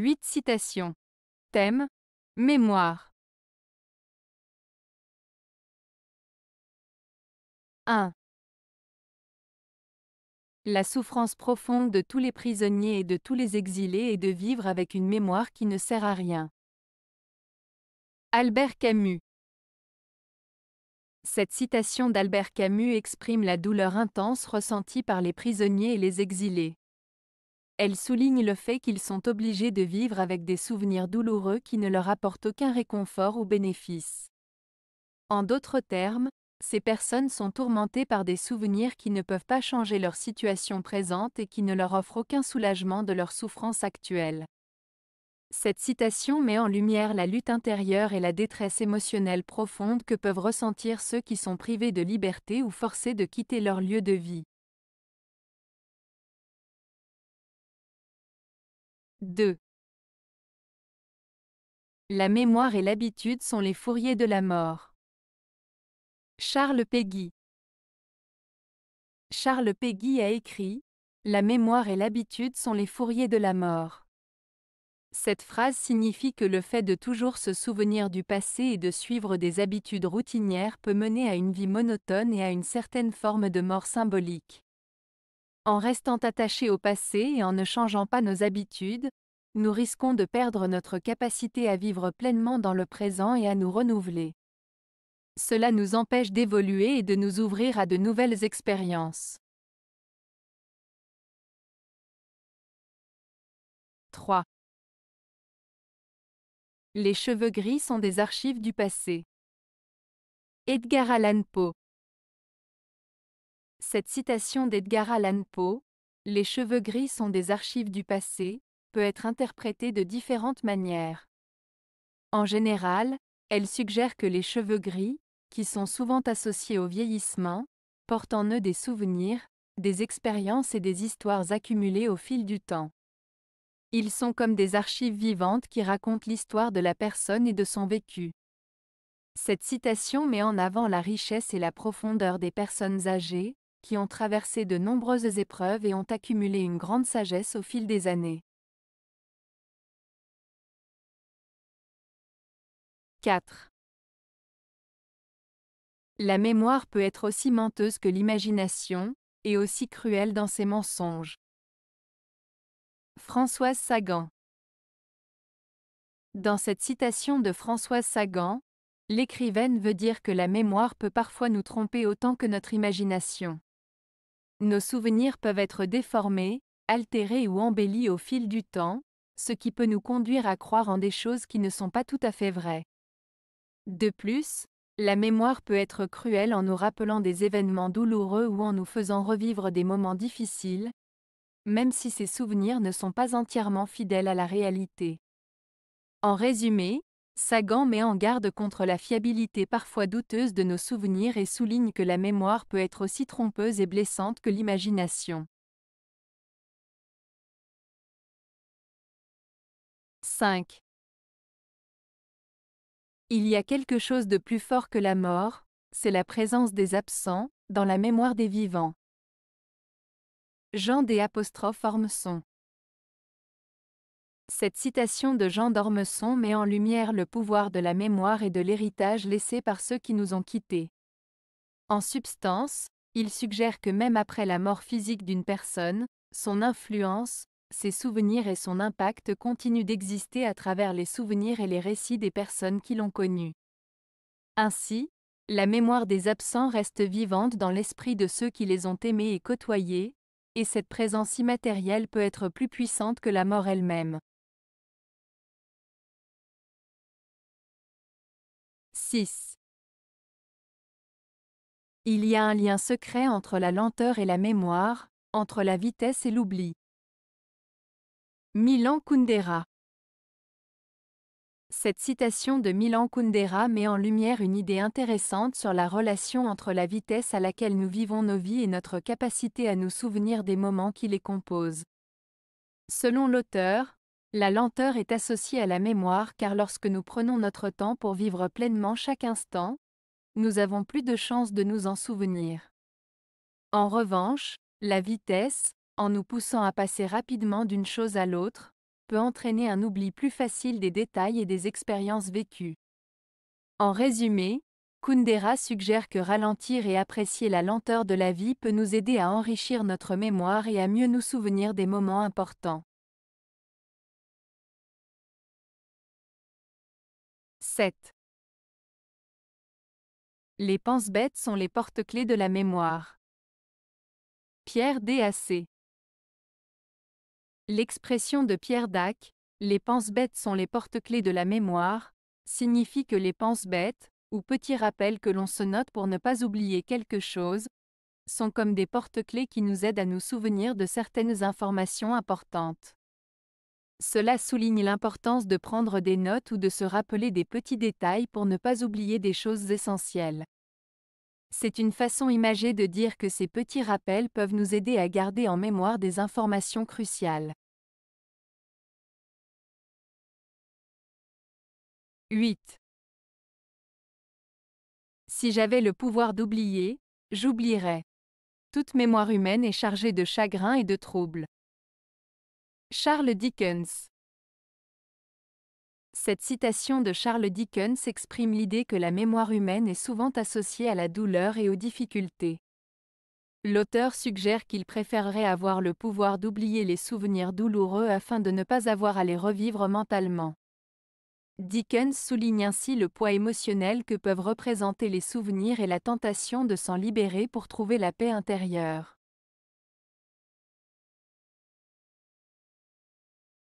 8 citations. Thème Mémoire. 1. La souffrance profonde de tous les prisonniers et de tous les exilés est de vivre avec une mémoire qui ne sert à rien. Albert Camus. Cette citation d'Albert Camus exprime la douleur intense ressentie par les prisonniers et les exilés. Elle souligne le fait qu'ils sont obligés de vivre avec des souvenirs douloureux qui ne leur apportent aucun réconfort ou bénéfice. En d'autres termes, ces personnes sont tourmentées par des souvenirs qui ne peuvent pas changer leur situation présente et qui ne leur offrent aucun soulagement de leur souffrance actuelle. Cette citation met en lumière la lutte intérieure et la détresse émotionnelle profonde que peuvent ressentir ceux qui sont privés de liberté ou forcés de quitter leur lieu de vie. 2. La mémoire et l'habitude sont les fourriers de la mort. Charles Peggy Charles Peggy a écrit La mémoire et l'habitude sont les fourriers de la mort. Cette phrase signifie que le fait de toujours se souvenir du passé et de suivre des habitudes routinières peut mener à une vie monotone et à une certaine forme de mort symbolique. En restant attachés au passé et en ne changeant pas nos habitudes, nous risquons de perdre notre capacité à vivre pleinement dans le présent et à nous renouveler. Cela nous empêche d'évoluer et de nous ouvrir à de nouvelles expériences. 3. Les cheveux gris sont des archives du passé. Edgar Allan Poe cette citation d'Edgar Allan Poe, Les cheveux gris sont des archives du passé, peut être interprétée de différentes manières. En général, elle suggère que les cheveux gris, qui sont souvent associés au vieillissement, portent en eux des souvenirs, des expériences et des histoires accumulées au fil du temps. Ils sont comme des archives vivantes qui racontent l'histoire de la personne et de son vécu. Cette citation met en avant la richesse et la profondeur des personnes âgées, qui ont traversé de nombreuses épreuves et ont accumulé une grande sagesse au fil des années. 4. La mémoire peut être aussi menteuse que l'imagination, et aussi cruelle dans ses mensonges. Françoise Sagan Dans cette citation de Françoise Sagan, l'écrivaine veut dire que la mémoire peut parfois nous tromper autant que notre imagination. Nos souvenirs peuvent être déformés, altérés ou embellis au fil du temps, ce qui peut nous conduire à croire en des choses qui ne sont pas tout à fait vraies. De plus, la mémoire peut être cruelle en nous rappelant des événements douloureux ou en nous faisant revivre des moments difficiles, même si ces souvenirs ne sont pas entièrement fidèles à la réalité. En résumé, Sagan met en garde contre la fiabilité parfois douteuse de nos souvenirs et souligne que la mémoire peut être aussi trompeuse et blessante que l'imagination. 5. Il y a quelque chose de plus fort que la mort, c'est la présence des absents, dans la mémoire des vivants. Jean des apostrophes son. Cette citation de Jean d'Ormesson met en lumière le pouvoir de la mémoire et de l'héritage laissé par ceux qui nous ont quittés. En substance, il suggère que même après la mort physique d'une personne, son influence, ses souvenirs et son impact continuent d'exister à travers les souvenirs et les récits des personnes qui l'ont connue. Ainsi, la mémoire des absents reste vivante dans l'esprit de ceux qui les ont aimés et côtoyés, et cette présence immatérielle peut être plus puissante que la mort elle-même. 6. Il y a un lien secret entre la lenteur et la mémoire, entre la vitesse et l'oubli. Milan Kundera Cette citation de Milan Kundera met en lumière une idée intéressante sur la relation entre la vitesse à laquelle nous vivons nos vies et notre capacité à nous souvenir des moments qui les composent. Selon l'auteur, la lenteur est associée à la mémoire car lorsque nous prenons notre temps pour vivre pleinement chaque instant, nous avons plus de chances de nous en souvenir. En revanche, la vitesse, en nous poussant à passer rapidement d'une chose à l'autre, peut entraîner un oubli plus facile des détails et des expériences vécues. En résumé, Kundera suggère que ralentir et apprécier la lenteur de la vie peut nous aider à enrichir notre mémoire et à mieux nous souvenir des moments importants. 7. Les penses bêtes sont les porte-clés de la mémoire. Pierre DAC. L'expression de Pierre Dac, les penses bêtes sont les porte-clés de la mémoire, signifie que les penses bêtes ou petits rappels que l'on se note pour ne pas oublier quelque chose, sont comme des porte-clés qui nous aident à nous souvenir de certaines informations importantes. Cela souligne l'importance de prendre des notes ou de se rappeler des petits détails pour ne pas oublier des choses essentielles. C'est une façon imagée de dire que ces petits rappels peuvent nous aider à garder en mémoire des informations cruciales. 8. Si j'avais le pouvoir d'oublier, j'oublierais. Toute mémoire humaine est chargée de chagrin et de troubles. Charles Dickens Cette citation de Charles Dickens exprime l'idée que la mémoire humaine est souvent associée à la douleur et aux difficultés. L'auteur suggère qu'il préférerait avoir le pouvoir d'oublier les souvenirs douloureux afin de ne pas avoir à les revivre mentalement. Dickens souligne ainsi le poids émotionnel que peuvent représenter les souvenirs et la tentation de s'en libérer pour trouver la paix intérieure.